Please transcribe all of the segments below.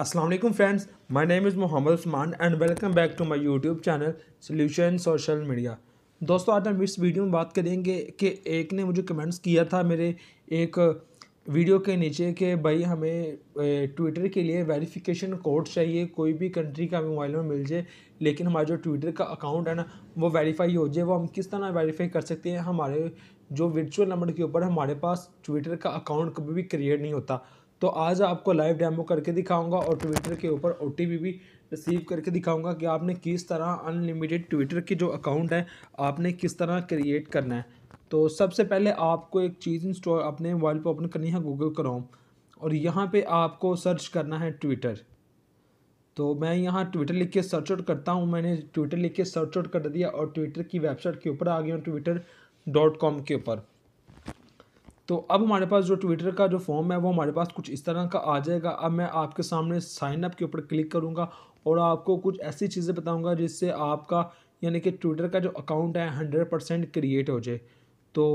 Aslam friends my name is Mohammed Usman and welcome back to my YouTube channel solution social media दोस्तों आज हम इस video में बात करेंगे कि एक ने मुझे कमेंट्स किया था मेरे एक वीडियो के नीचे कि भाई हमें ट्विटर के लिए वेरिफिकेशन कोड चाहिए कोई भी कंट्री का हमें मोबाइल में मिल जाए लेकिन हमारा जो ट्विटर का अकाउंट है ना वो वेरीफाई हो जाए वो हम किस तरह वेरीफाई कर सकते हैं हमारे जो वर्चुअल नंबर के ऊपर हमारे पास ट्विटर का अकाउंट कभी भी क्रिएट नहीं होता तो आज आपको लाइव डेमो करके दिखाऊंगा और ट्विटर के ऊपर ओ भी रिसीव करके दिखाऊंगा कि आपने किस तरह अनलिमिटेड ट्विटर की जो अकाउंट है आपने किस तरह क्रिएट करना है तो सबसे पहले आपको एक चीज़ इंस्टॉल अपने मोबाइल पर ओपन करनी है गूगल क्रोम और यहाँ पे आपको सर्च करना है ट्विटर तो मैं यहाँ ट्विटर लिख के सर्च आउट करता हूँ मैंने ट्विटर लिख के सर्च आउट कर दिया और ट्विटर की वेबसाइट के ऊपर आ गया हूँ ट्विटर डॉट कॉम के ऊपर तो अब हमारे पास जो ट्विटर का जो फॉर्म है वो हमारे पास कुछ इस तरह का आ जाएगा अब मैं आपके सामने साइन अप के ऊपर क्लिक करूँगा और आपको कुछ ऐसी चीज़ें बताऊँगा जिससे आपका यानी कि ट्विटर का जो अकाउंट है हंड्रेड परसेंट क्रिएट हो जाए तो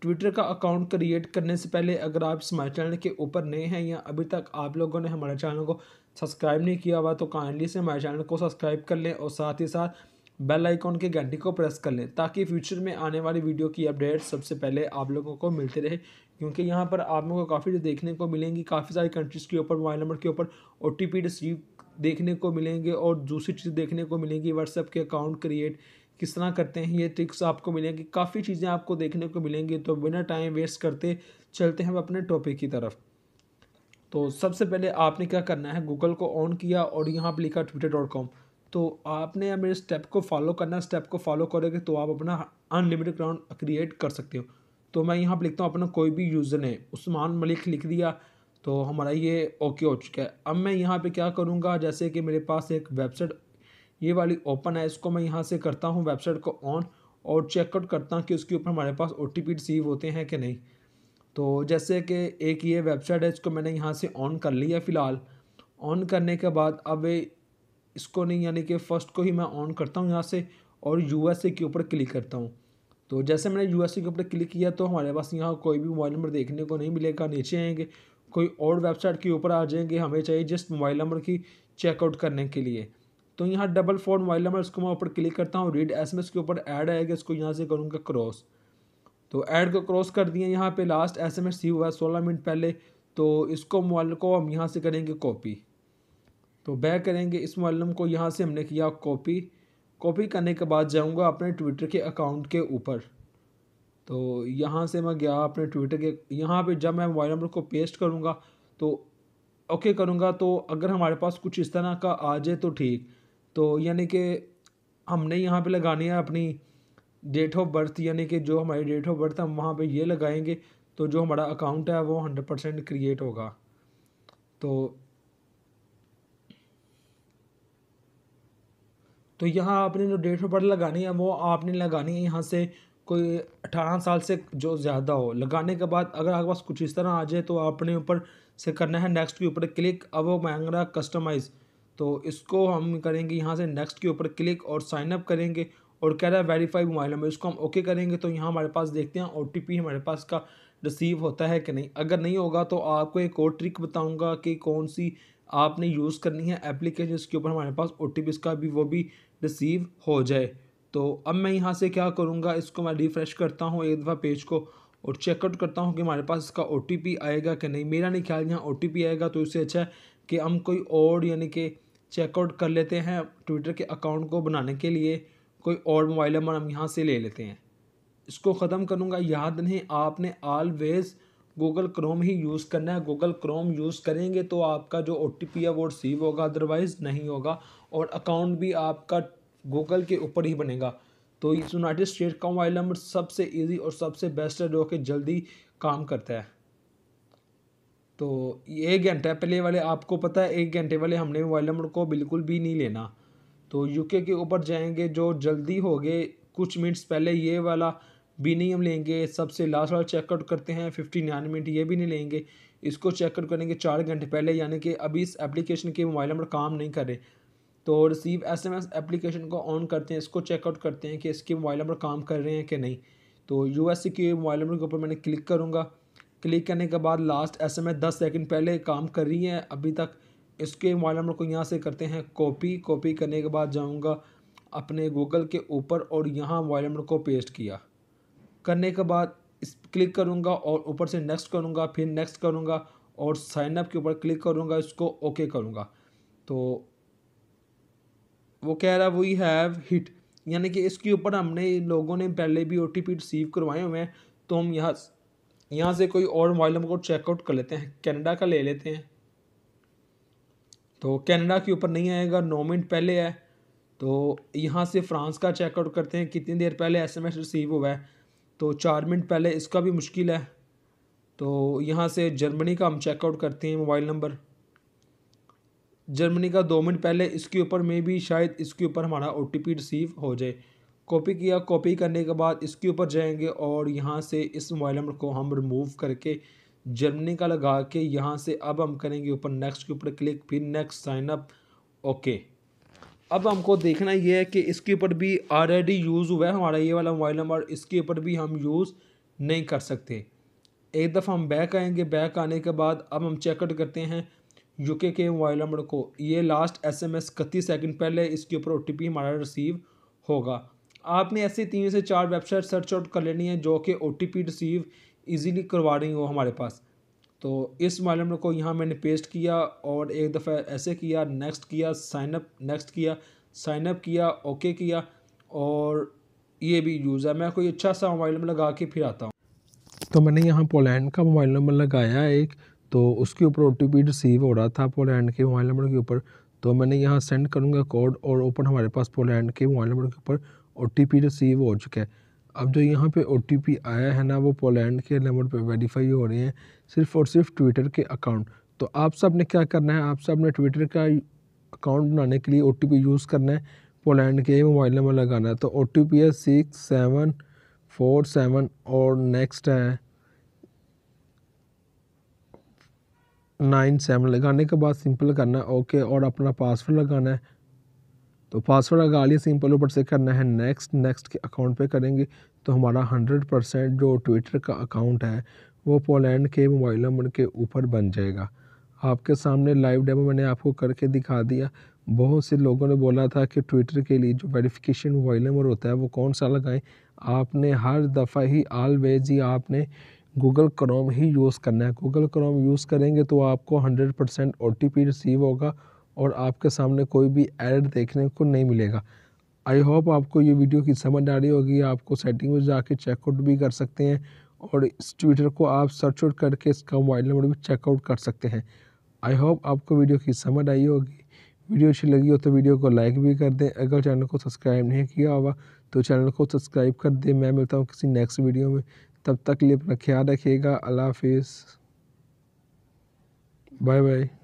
ट्विटर का अकाउंट क्रिएट करने से पहले अगर आप हमारे चैनल के ऊपर नए हैं या अभी तक आप लोगों ने हमारे चैनल को सब्सक्राइब नहीं किया हुआ तो काइंडली से हमारे चैनल को सब्सक्राइब कर लें और साथ ही साथ बेल आइकॉन के घंटे को प्रेस कर लें ताकि फ्यूचर में आने वाली वीडियो की अपडेट सबसे पहले आप लोगों को मिलते रहे क्योंकि यहाँ पर आप लोगों को काफ़ी देखने को मिलेंगी काफ़ी सारी कंट्रीज़ के ऊपर मोबाइल नंबर के ऊपर ओ टी पी रिसीव देखने को मिलेंगे और दूसरी चीज़ देखने को मिलेंगी व्हाट्सएप के अकाउंट क्रिएट किस तरह करते हैं ये ट्रिक्स आपको मिलेंगी काफ़ी चीज़ें आपको देखने को मिलेंगी तो बिना टाइम वेस्ट करते चलते हैं अपने टॉपिक की तरफ तो सबसे पहले आपने क्या करना है गूगल को ऑन किया और यहाँ पर लिखा ट्विटर डॉट कॉम तो आपने या मेरे स्टेप को फॉलो करना स्टेप को फॉलो करोगे तो आप अपना अनलिमिटेड अकाउंट क्रिएट कर सकते हो तो मैं यहाँ पर लिखता हूँ अपना कोई भी यूज़र ने उस्मान मलिक लिख दिया तो हमारा ये ओके हो चुका है अब मैं यहाँ पे क्या करूँगा जैसे कि मेरे पास एक वेबसाइट ये वाली ओपन है इसको मैं यहाँ से करता हूँ वेबसाइट को ऑन और चेकआउट करता हूँ कि उसके ऊपर हमारे पास ओ रिसीव होते हैं कि नहीं तो जैसे कि एक ये वेबसाइट है इसको मैंने यहाँ से ऑन कर लिया फ़िलहाल ऑन करने के बाद अब इसको नहीं यानी कि फ़र्स्ट को ही मैं ऑन करता हूँ यहाँ से और यू के ऊपर क्लिक करता हूँ तो जैसे मैंने यू के ऊपर क्लिक किया तो हमारे पास यहाँ कोई भी मोबाइल नंबर देखने को नहीं मिलेगा नीचे आएंगे कोई और वेबसाइट के ऊपर आ जाएंगे हमें चाहिए जिस मोबाइल नंबर की चेकआउट करने के लिए तो यहाँ डबल फोर मोबाइल नंबर इसको मैं ऊपर क्लिक करता हूँ रीड एस के ऊपर ऐड आएगा इसको यहाँ से करूँगा क्रॉस तो ऐड को क्रॉस कर दिए यहाँ पे लास्ट एस एम एस सी हुआ है सोलह मिनट पहले तो इसको मोबाइल को हम यहाँ से करेंगे कॉपी तो बैक करेंगे इस मालम को यहाँ से हमने किया कॉपी कॉपी करने के बाद जाऊँगा अपने ट्विटर के अकाउंट के ऊपर तो यहाँ से मैं गया अपने ट्विटर के यहाँ पे जब मैं मोबाइल नंबर को पेस्ट करूँगा तो ओके करूँगा तो अगर हमारे पास कुछ इस तरह का आ जाए तो ठीक तो यानी कि हमने यहाँ पे लगानी है अपनी डेट ऑफ बर्थ यानी कि जो हमारी डेट ऑफ बर्थ हम वहाँ पे ये लगाएंगे तो जो हमारा अकाउंट है वो हंड्रेड परसेंट क्रिएट होगा तो तो यहाँ आपने जो डेढ़ सौ बर्थ लगानी है वो आपने लगानी है यहाँ से कोई अठारह साल से जो ज़्यादा हो लगाने के बाद अगर आपके पास कुछ इस तरह आ जाए तो आपने ऊपर से करना है नेक्स्ट के ऊपर क्लिक अब वो मांग रहा कस्टमाइज़ तो इसको हम करेंगे यहाँ से नेक्स्ट के ऊपर क्लिक और साइन अप करेंगे और कह रहा है वेरीफाई मोबाइल नंबर इसको हम ओके करेंगे तो यहाँ हमारे पास देखते हैं ओ हमारे पास का रिसीव होता है कि नहीं अगर नहीं होगा तो आपको एक और ट्रिक बताऊँगा कि कौन सी आपने यूज़ करनी है एप्लीकेशन इसके ऊपर हमारे पास ओ इसका भी वो भी रिसीव हो जाए तो अब मैं यहाँ से क्या करूँगा इसको मैं रिफ़्रेश करता हूँ एक दफ़ा पेज को और चेकआउट करता हूँ कि हमारे पास इसका ओ आएगा कि नहीं मेरा नहीं ख्याल यहाँ ओ आएगा तो इससे अच्छा है कि हम कोई और यानी कि चेकआउट कर लेते हैं ट्विटर के अकाउंट को बनाने के लिए कोई और मोबाइल नंबर हम यहाँ से ले लेते हैं इसको ख़त्म करूँगा याद नहीं आपने ऑलवेज़ गूगल क्रोम ही यूज़ करना है गूगल क्रोम यूज़ करेंगे तो आपका जो ओ है वो रिसीव होगा अदरवाइज़ नहीं होगा और अकाउंट भी आपका गूगल के ऊपर ही बनेगा तो इस यूनाइटेड स्टेट का मोबाइल नंबर सबसे इजी और सबसे बेस्ट है जो कि जल्दी काम करता है तो एक घंटा पहले वाले आपको पता है एक घंटे वाले हमने मोबाइल नंबर को बिल्कुल भी नहीं लेना तो यूके के ऊपर जाएंगे जो जल्दी हो गए कुछ मिनट्स पहले ये वाला भी नहीं हम लेंगे सबसे लास्ट वाला चेकआउट करते हैं फिफ्टी नाइन मिनट ये भी नहीं लेंगे इसको चेकआउट करेंगे चार घंटे पहले यानी कि अभी इस एप्लीकेशन के मोबाइल नंबर काम नहीं कर रहे तो रिसीव एसएमएस एप्लीकेशन को ऑन करते हैं इसको चेकआउट करते हैं कि इसके मोबाइल नंबर काम कर रहे हैं कि नहीं तो यू एस के मोबाइल नंबर के ऊपर मैंने क्लिक करूँगा क्लिक करने के बाद लास्ट एस एम एस दस सेकेंड पहले काम कर रही है अभी तक इसके मोबाइल नंबर को यहाँ से करते हैं कॉपी कॉपी करने के बाद जाऊँगा अपने गूगल के ऊपर और यहाँ मोबाइल नंबर को पेस्ट किया करने के बाद इस क्लिक करूँगा और ऊपर से नेक्स्ट करूँगा फिर नेक्स्ट करूँगा और साइनअप के ऊपर क्लिक करूँगा इसको ओके करूँगा तो वो कह रहा है वी हैव हिट यानी कि इसके ऊपर हमने लोगों ने पहले भी ओ रिसीव करवाए हुए हैं तो हम यहाँ यहाँ से कोई और मोबाइल नंबर को चेकआउट कर लेते हैं कनाडा का ले लेते हैं तो कनाडा के ऊपर नहीं आएगा नौ मिनट पहले है तो यहाँ से फ्रांस का चेकआउट करते हैं कितनी देर पहले एसएमएस रिसीव हुआ है तो चार मिनट पहले इसका भी मुश्किल है तो यहाँ से जर्मनी का हम चेकआउट करते हैं मोबाइल नंबर जर्मनी का दो मिनट पहले इसके ऊपर में भी शायद इसके ऊपर हमारा ओ रिसीव हो जाए कॉपी किया कॉपी करने के बाद इसके ऊपर जाएंगे और यहाँ से इस मोबाइल नंबर को हम रिमूव करके जर्मनी का लगा के यहाँ से अब हम करेंगे ऊपर नेक्स्ट के ऊपर क्लिक फिर नेक्स्ट साइन अप ओके अब हमको देखना यह है कि इसके ऊपर भी ऑलरेडी यूज़ हुआ है हमारा ये वाला मोबाइल नंबर इसके ऊपर भी हम यूज़ नहीं कर सकते एक दफ़ा हम बैक आएंगे बैक आने के बाद अब हम चेकआउट करते हैं यूके के मोबाइल नंबर को ये लास्ट एसएमएस इकतीस सेकंड पहले इसके ऊपर पी हमारा रिसीव होगा आपने ऐसे तीन से चार वेबसाइट सर्च आउट कर लेनी है जो कि ओ रिसीव ईजीली करवा रही हो हमारे पास तो इस मोबाइल नंबर को यहाँ मैंने पेस्ट किया और एक दफ़ा ऐसे किया नेक्स्ट किया साइनअप नेक्स्ट किया साइनअप किया ओके किया और ये भी यूज़ है मैं कोई अच्छा सा मोबाइल नंबर लगा के फिर आता हूँ तो मैंने यहाँ पोलैंड का मोबाइल नंबर लगाया एक तो उसके ऊपर ओ रिसीव हो रहा था पोलैंड के मोबाइल नंबर के ऊपर तो मैंने यहाँ सेंड करूँगा कोड और ओपन हमारे पास पोलैंड के मोबाइल नंबर के ऊपर ओ रिसीव हो चुका है अब जो यहाँ पे ओ आया है ना वो पोलैंड के नंबर पे वेरीफाई हो रहे हैं सिर्फ और सिर्फ ट्विटर के अकाउंट तो आप सब ने क्या करना है आप सब ने ट्विटर का अकाउंट बनाने के लिए ओ यूज़ करना है पोलैंड के मोबाइल नंबर लगाना है तो ओ है सिक्स सेवन फोर सेवन और नेक्स्ट है नाइन सेवन लगाने के बाद सिंपल करना है ओके और अपना पासवर्ड लगाना है तो पासवर्ड लगा लिया सिंपल ऊपर से करना है नेक्स्ट नेक्स्ट के अकाउंट पे करेंगे तो हमारा हंड्रेड परसेंट जो ट्विटर का अकाउंट है वो पोलैंड के मोबाइल नंबर के ऊपर बन जाएगा आपके सामने लाइव डेमो मैंने आपको करके दिखा दिया बहुत से लोगों ने बोला था कि ट्विटर के लिए जो वेरिफिकेशन मोबाइल नंबर होता है वो कौन सा लगाएं आपने हर दफ़ा ही ऑलवेज ही आपने गूगल क्रोम ही यूज़ करना है गूगल क्रोम यूज़ करेंगे तो आपको 100 परसेंट ओ रिसीव होगा और आपके सामने कोई भी एड देखने को नहीं मिलेगा आई होप आपको ये वीडियो की समझ आ रही होगी आपको सेटिंग में जाके चेकआउट भी कर सकते हैं और इस ट्विटर को आप सर्च आउट करके इसका मोबाइल नंबर भी चेकआउट कर सकते हैं आई होप आपको वीडियो की समझ आई होगी वीडियो अच्छी लगी हो तो वीडियो को लाइक भी कर दें अगर चैनल को सब्सक्राइब नहीं किया हुआ तो चैनल को सब्सक्राइब कर दें मैं मिलता हूँ किसी नेक्स्ट वीडियो में तब तक लिए अपना ख्याल रखिएगा अल्लाह हाफिज़ बाय बाय